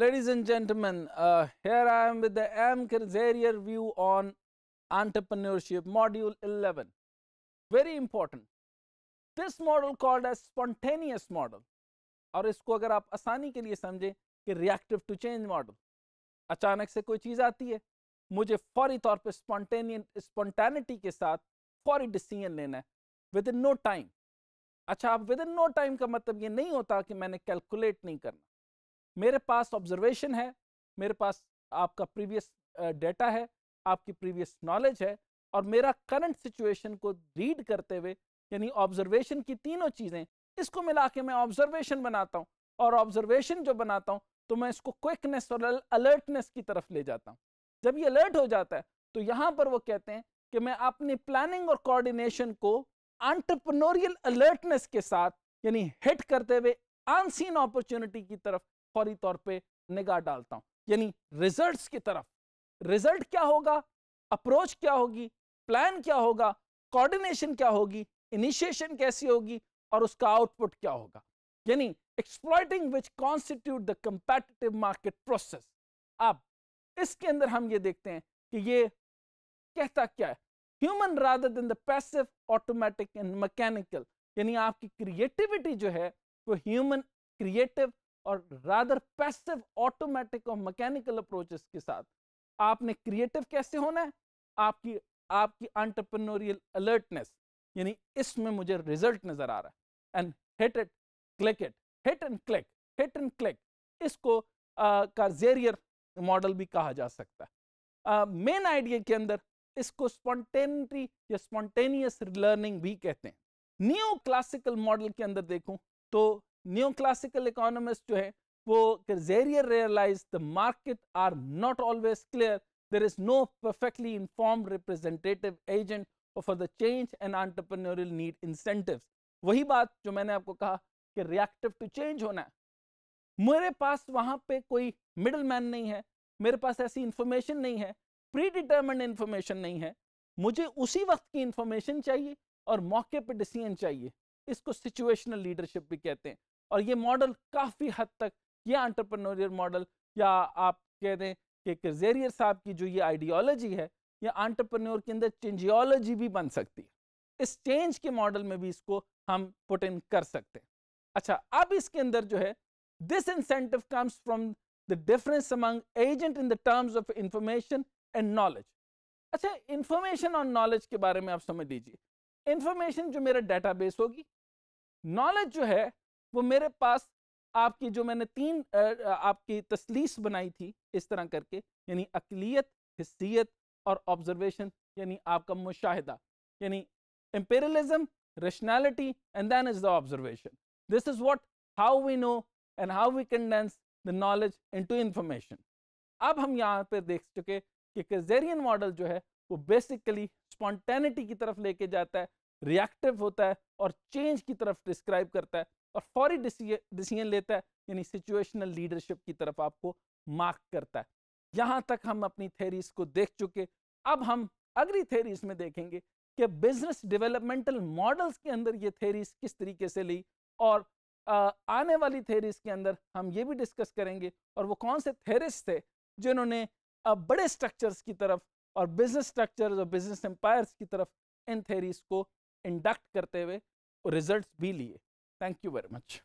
Ladies and gentlemen, uh, here I am with the M. Kerzerier view on entrepreneurship, module 11. Very important. This model called as spontaneous model. और इसको अगर आप आसानी के लिए समझें कि रिएक्टिव टू चेंज मॉडल अचानक से कोई चीज़ आती है मुझे फौरी तौर पे स्पॉन्टेनियन स्पॉन्टेनिटी के साथ फौरी डिसीजन लेना है विद इन नो टाइम अच्छा आप विद इन नो टाइम का मतलब ये नहीं होता कि मैंने कैलकुलेट नहीं करना मेरे पास ऑब्जर्वेशन है मेरे पास आपका प्रीवियस डेटा है आपकी प्रीवियस नॉलेज है और मेरा करंट सिचुएशन को रीड करते हुए यानी ऑब्जर्वेशन की तीनों चीज़ें इसको मिला के मैं ऑब्जर्वेशन बनाता हूँ और ऑब्जर्वेशन जो बनाता हूँ तो मैं इसको क्विकनेस और अलर्टनेस की तरफ ले जाता हूँ जब ये अलर्ट हो जाता है तो यहाँ पर वो कहते हैं कि मैं अपनी प्लानिंग और कोऑर्डिनेशन को एंटरप्रेन्योरियल अलर्टनेस के साथ यानी हिट करते हुए अनसीन अपॉर्चुनिटी की तरफ फौरी तौर पे निगाह डालता हूँ यानी रिजल्ट्स की तरफ रिजल्ट क्या होगा अप्रोच क्या होगी प्लान क्या होगा कोऑर्डिनेशन क्या होगी इनिशिएशन कैसी होगी और उसका आउटपुट क्या होगा यानी exploiting which constitute the competitive market process अब इसके अंदर हम ये देखते हैं कि ये कहता क्या है human rather than the passive automatic and mechanical यानी आपकी क्रिएटिविटी जो है वो ह्यूमन क्रिएटिव और रादर पैसिव ऑटोमेटिक और मैकेनिकल अप्रोचेस के साथ आपने क्रिएटिव कैसे होना है आपकी आपकी अंटरप्रनोरियल अलर्टनेस यानी इसमें मुझे रिजल्ट नजर आ रहा है and hit it click it hit and click hit and click इसको आ, का जेरियर मॉडल भी कहा जा सकता है मेन आइडिया के अंदर इसको स्पॉन्टेनिटी या स्पॉन्टेनियस लर्निंग भी कहते हैं न्यू क्लासिकल मॉडल के अंदर देखूं तो न्यू क्लासिकल इकोनॉमिस्ट जो है वो जेरियर realize the market are not always clear there is no perfectly informed representative agent for the change and entrepreneurial need incentive वही बात जो मैंने आपको कहा कि रिएक्टिव टू चेंज होना है मेरे पास वहां पे कोई मिडल मैन नहीं है मेरे पास ऐसी इंफॉर्मेशन नहीं है प्री डिटर्मेंड इंफॉर्मेशन नहीं है मुझे उसी वक्त की इंफॉर्मेशन चाहिए और मौके पे डिसीजन चाहिए इसको सिचुएशनल लीडरशिप भी कहते हैं और ये मॉडल काफ़ी हद तक ये आंट्रप्रनोरियल मॉडल या आप कह दें कि जेरियर साहब की जो ये आइडियोलॉजी है ये आंट्रप्रनोर के अंदर चेंजियोलॉजी भी बन सकती है इस चेंज के मॉडल में भी इसको हम पुट इन कर सकते हैं अच्छा अब इसके अंदर जो है this incentive comes from the difference among agent in the terms of information and knowledge अच्छा इंफॉर्मेशन और नॉलेज के बारे में आप समझ लीजिए इंफॉर्मेशन जो मेरा डेटाबेस होगी नॉलेज जो है वो मेरे पास आपकी जो मैंने तीन आपकी तसलीस बनाई थी इस तरह करके यानी अकलीत हिस्सीत और ऑब्जर्वेशन यानी आपका मुशाहिदा यानी rationality and then is the the this is is how we know and how we we the knowledge knowledge to information अब हम यहाँ पे देख चुके कि कजेरियन मॉडल जो है वो बेसिकली स्पॉन्टेनिटी की तरफ लेके जाता है रिएक्टिव होता है और चेंज की तरफ डिस्क्राइब करता है और फौरी डिसीजन लेता है यानी सिचुएशनल लीडरशिप की तरफ आपको मार्क करता है यहाँ तक हम अपनी थेरीज को देख चुके अब हम अगली थेरीज में देखेंगे कि बिजनेस डेवलपमेंटल मॉडल्स के अंदर ये थेरीज किस तरीके से ली और आने वाली थेरीज के अंदर हम ये भी डिस्कस करेंगे और वो कौन से थेरिस्ट थे जिन्होंने बड़े स्ट्रक्चर्स की तरफ और बिजनेस स्ट्रक्चर्स और बिजनेस एम्पायर्स की तरफ इन थेरीज को इंडक्ट करते हुए रिजल्ट्स भी लिए थैंक यू वेरी मच